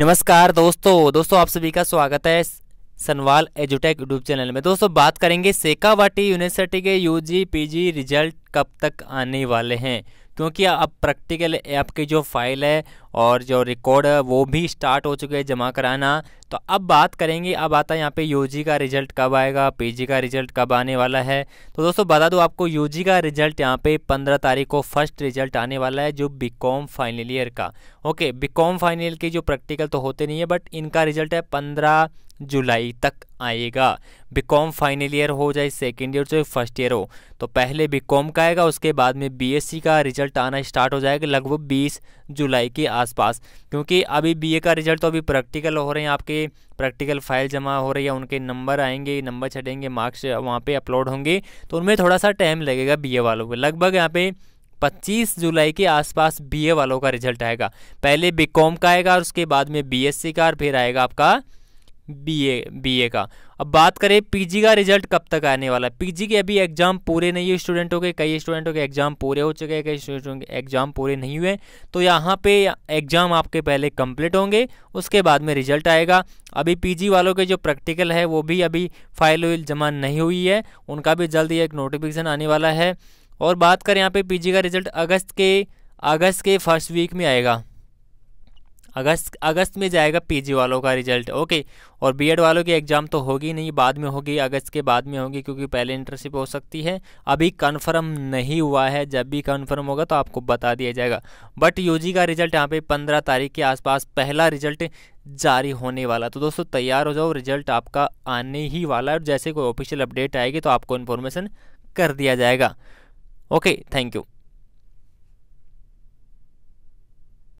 नमस्कार दोस्तों दोस्तों आप सभी का स्वागत है सनवाल एजुटेक यूट्यूब चैनल में दोस्तों बात करेंगे सेकावाटी यूनिवर्सिटी के यूजी पीजी रिजल्ट कब तक आने वाले हैं क्योंकि अब प्रैक्टिकल ऐप की जो फाइल है और जो रिकॉर्ड है वो भी स्टार्ट हो चुके हैं जमा कराना तो अब बात करेंगे अब आता है यहाँ पे यूजी का रिजल्ट कब आएगा पीजी का रिजल्ट कब आने वाला है तो दोस्तों बता दूँ आपको यूजी का रिजल्ट यहाँ पे पंद्रह तारीख को फर्स्ट रिजल्ट आने वाला है जो बीकॉम फाइनल ईयर का ओके बीकॉम फाइनल के जो प्रैक्टिकल तो होते नहीं है बट इनका रिजल्ट है पंद्रह जुलाई तक आएगा बीकॉम फाइनल ईयर हो जाए सेकेंड ईयर चाहे फर्स्ट ईयर हो तो पहले बीकॉम का आएगा उसके बाद में बीएससी का रिजल्ट आना स्टार्ट हो जाएगा लगभग 20 जुलाई के आसपास क्योंकि अभी बीए का रिजल्ट तो अभी प्रैक्टिकल हो रहे हैं आपके प्रैक्टिकल फाइल जमा हो रही है उनके नंबर आएंगे नंबर छटेंगे मार्क्स वहाँ पे अपलोड होंगे तो उनमें थोड़ा सा टाइम लगेगा बीए वालों को लगभग यहाँ पे 25 जुलाई के आसपास बीए वालों का रिजल्ट आएगा पहले बी का आएगा और उसके बाद में बी का और फिर आएगा आपका बीए बीए का अब बात करें पीजी का रिजल्ट कब तक आने वाला है पीजी के अभी एग्जाम पूरे नहीं हुए स्टूडेंटों के कई स्टूडेंटों के एग्जाम पूरे हो चुके हैं कई स्टूडेंटों के एग्जाम पूरे नहीं हुए तो यहाँ पे एग्जाम आपके पहले कंप्लीट होंगे उसके बाद में रिजल्ट आएगा अभी पीजी वालों के जो प्रैक्टिकल है वो भी अभी फाइल वाइल जमा नहीं हुई है उनका भी जल्द ही एक नोटिफिकेशन आने वाला है और बात करें यहाँ पर पी का रिजल्ट अगस्त के अगस्त के फर्स्ट वीक में आएगा अगस्त अगस्त में जाएगा पीजी वालों का रिजल्ट ओके और बीएड वालों की एग्ज़ाम तो होगी नहीं बाद में होगी अगस्त के बाद में होगी क्योंकि पहले इंटर्नशिप हो सकती है अभी कन्फर्म नहीं हुआ है जब भी कन्फर्म होगा तो आपको बता दिया जाएगा बट यूजी का रिजल्ट यहाँ पे पंद्रह तारीख के आसपास पहला रिजल्ट जारी होने वाला तो दोस्तों तैयार हो जाओ रिजल्ट आपका आने ही वाला है जैसे कोई ऑफिशियल अपडेट आएगी तो आपको इन्फॉर्मेशन कर दिया जाएगा ओके थैंक यू